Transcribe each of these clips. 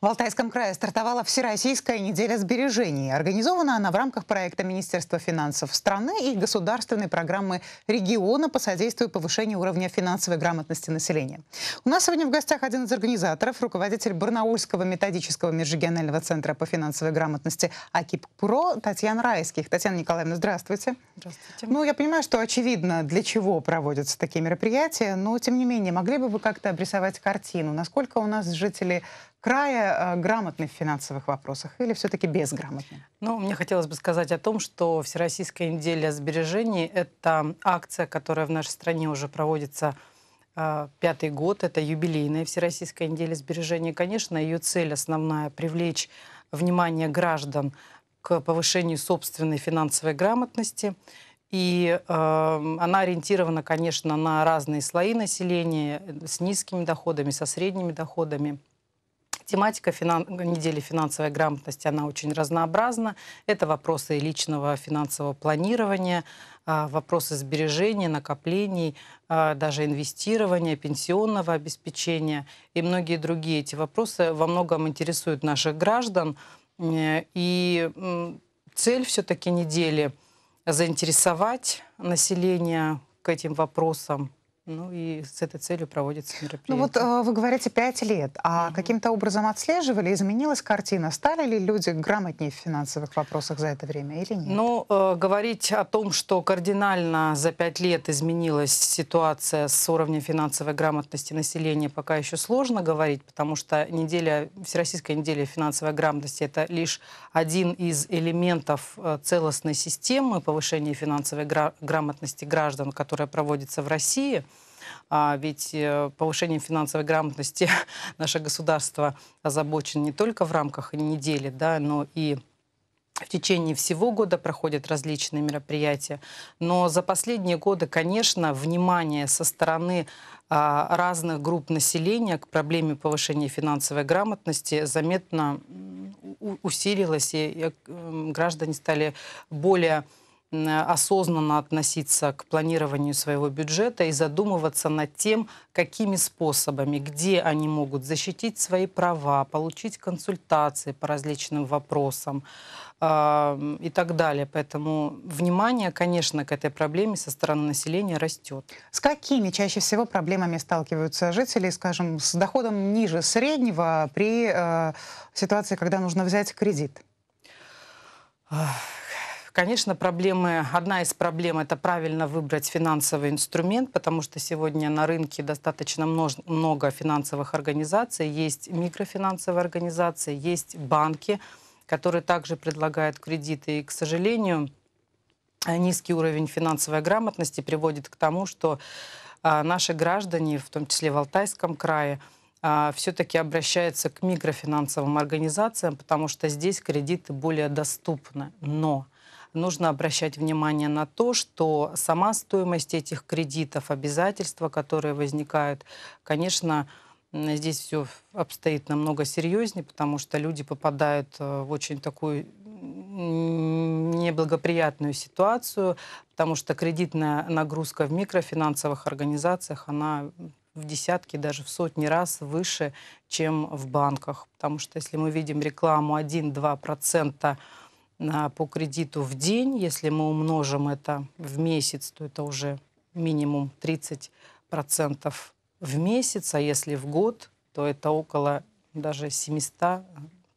В Алтайском крае стартовала Всероссийская неделя сбережений. Организована она в рамках проекта Министерства финансов страны и государственной программы региона по содействию повышению уровня финансовой грамотности населения. У нас сегодня в гостях один из организаторов, руководитель Барнаульского методического межрегионального центра по финансовой грамотности акип Татьяна Райских. Татьяна Николаевна, здравствуйте. Здравствуйте. Ну, я понимаю, что очевидно, для чего проводятся такие мероприятия, но, тем не менее, могли бы вы как-то обрисовать картину? Насколько у нас жители края э, грамотны в финансовых вопросах или все-таки безграмотны? Ну, мне хотелось бы сказать о том, что Всероссийская неделя сбережений — это акция, которая в нашей стране уже проводится э, пятый год. Это юбилейная Всероссийская неделя сбережений. Конечно, ее цель основная — привлечь внимание граждан к повышению собственной финансовой грамотности. И э, она ориентирована, конечно, на разные слои населения э, с низкими доходами, со средними доходами. Тематика финан... недели финансовой грамотности, она очень разнообразна. Это вопросы личного финансового планирования, а, вопросы сбережения, накоплений, а, даже инвестирования, пенсионного обеспечения и многие другие. Эти вопросы во многом интересуют наших граждан. И цель все-таки недели заинтересовать население к этим вопросам – ну и с этой целью проводится мероприятие. Ну вот э, вы говорите пять лет, а угу. каким-то образом отслеживали, изменилась картина? Стали ли люди грамотнее в финансовых вопросах за это время или нет? Ну, э, говорить о том, что кардинально за пять лет изменилась ситуация с уровнем финансовой грамотности населения, пока еще сложно говорить, потому что неделя, Всероссийская неделя финансовой грамотности это лишь один из элементов э, целостной системы повышения финансовой грамотности граждан, которая проводится в России – а ведь э, повышением финансовой грамотности наше государство озабочено не только в рамках недели, да, но и в течение всего года проходят различные мероприятия, но за последние годы, конечно, внимание со стороны а, разных групп населения к проблеме повышения финансовой грамотности заметно усилилось, и э, граждане стали более Э, осознанно относиться к планированию своего бюджета и задумываться над тем, какими способами, где они могут защитить свои права, получить консультации по различным вопросам э, и так далее. Поэтому внимание, конечно, к этой проблеме со стороны населения растет. С какими чаще всего проблемами сталкиваются жители, скажем, с доходом ниже среднего при э, ситуации, когда нужно взять кредит? Конечно, проблемы, одна из проблем – это правильно выбрать финансовый инструмент, потому что сегодня на рынке достаточно много финансовых организаций. Есть микрофинансовые организации, есть банки, которые также предлагают кредиты. И, к сожалению, низкий уровень финансовой грамотности приводит к тому, что а, наши граждане, в том числе в Алтайском крае, а, все-таки обращаются к микрофинансовым организациям, потому что здесь кредиты более доступны. Но нужно обращать внимание на то, что сама стоимость этих кредитов, обязательства, которые возникают, конечно, здесь все обстоит намного серьезнее, потому что люди попадают э, в очень такую неблагоприятную ситуацию, потому что кредитная нагрузка в микрофинансовых организациях, она в десятки, даже в сотни раз выше, чем в банках. Потому что если мы видим рекламу 1-2% по кредиту в день. Если мы умножим это в месяц, то это уже минимум 30% в месяц, а если в год, то это около даже 700%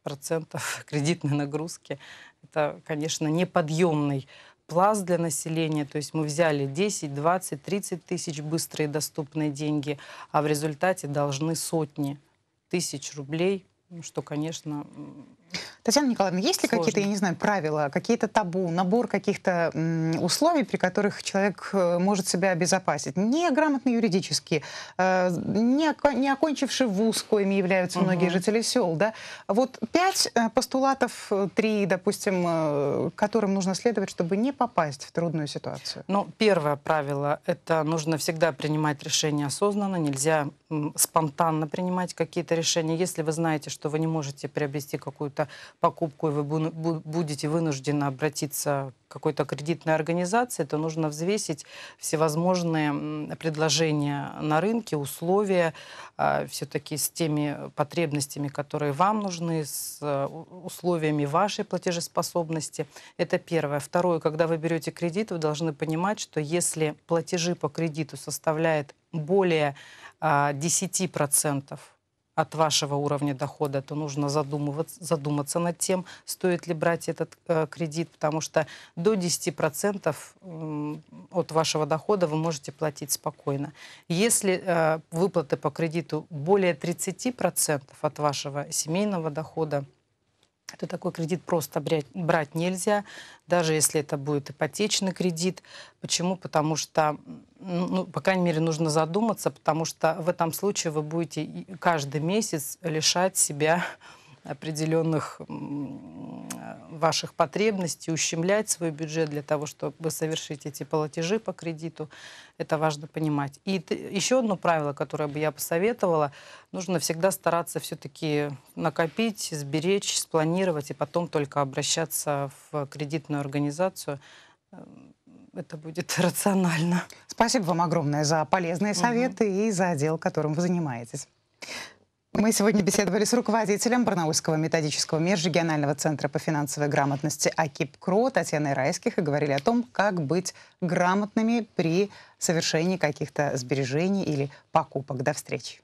кредитной нагрузки. Это, конечно, неподъемный пласт для населения, то есть мы взяли 10, 20, 30 тысяч быстрые доступные деньги, а в результате должны сотни тысяч рублей, что, конечно, Татьяна Николаевна, есть ли какие-то, я не знаю, правила, какие-то табу, набор каких-то условий, при которых человек э, может себя обезопасить? Не грамотно юридически, э, не, не окончивший вуз, коими являются угу. многие жители сел, да? Вот пять э, постулатов, три, допустим, которым нужно следовать, чтобы не попасть в трудную ситуацию. Ну, первое правило — это нужно всегда принимать решения осознанно, нельзя спонтанно принимать какие-то решения. Если вы знаете, что вы не можете приобрести какую-то покупку, и вы будете вынуждены обратиться к какой-то кредитной организации, то нужно взвесить всевозможные предложения на рынке, условия, а, все-таки с теми потребностями, которые вам нужны, с э, условиями вашей платежеспособности. Это первое. Второе, когда вы берете кредит, вы должны понимать, что если платежи по кредиту составляют более 10% а, от вашего уровня дохода, то нужно задумываться, задуматься над тем, стоит ли брать этот э, кредит, потому что до 10% э, от вашего дохода вы можете платить спокойно. Если э, выплаты по кредиту более 30% от вашего семейного дохода, что такой кредит просто брать нельзя, даже если это будет ипотечный кредит. Почему? Потому что, ну, по крайней мере, нужно задуматься, потому что в этом случае вы будете каждый месяц лишать себя определенных ваших потребностей, ущемлять свой бюджет для того, чтобы совершить эти платежи по кредиту. Это важно понимать. И еще одно правило, которое бы я посоветовала, нужно всегда стараться все-таки накопить, сберечь, спланировать и потом только обращаться в кредитную организацию эм, это будет рационально. Спасибо вам огромное за полезные советы угу. и за отдел, которым вы занимаетесь. Мы сегодня беседовали с руководителем Барнаульского методического межрегионального центра по финансовой грамотности АКИП КРО Татьяной Райских и говорили о том, как быть грамотными при совершении каких-то сбережений или покупок. До встречи.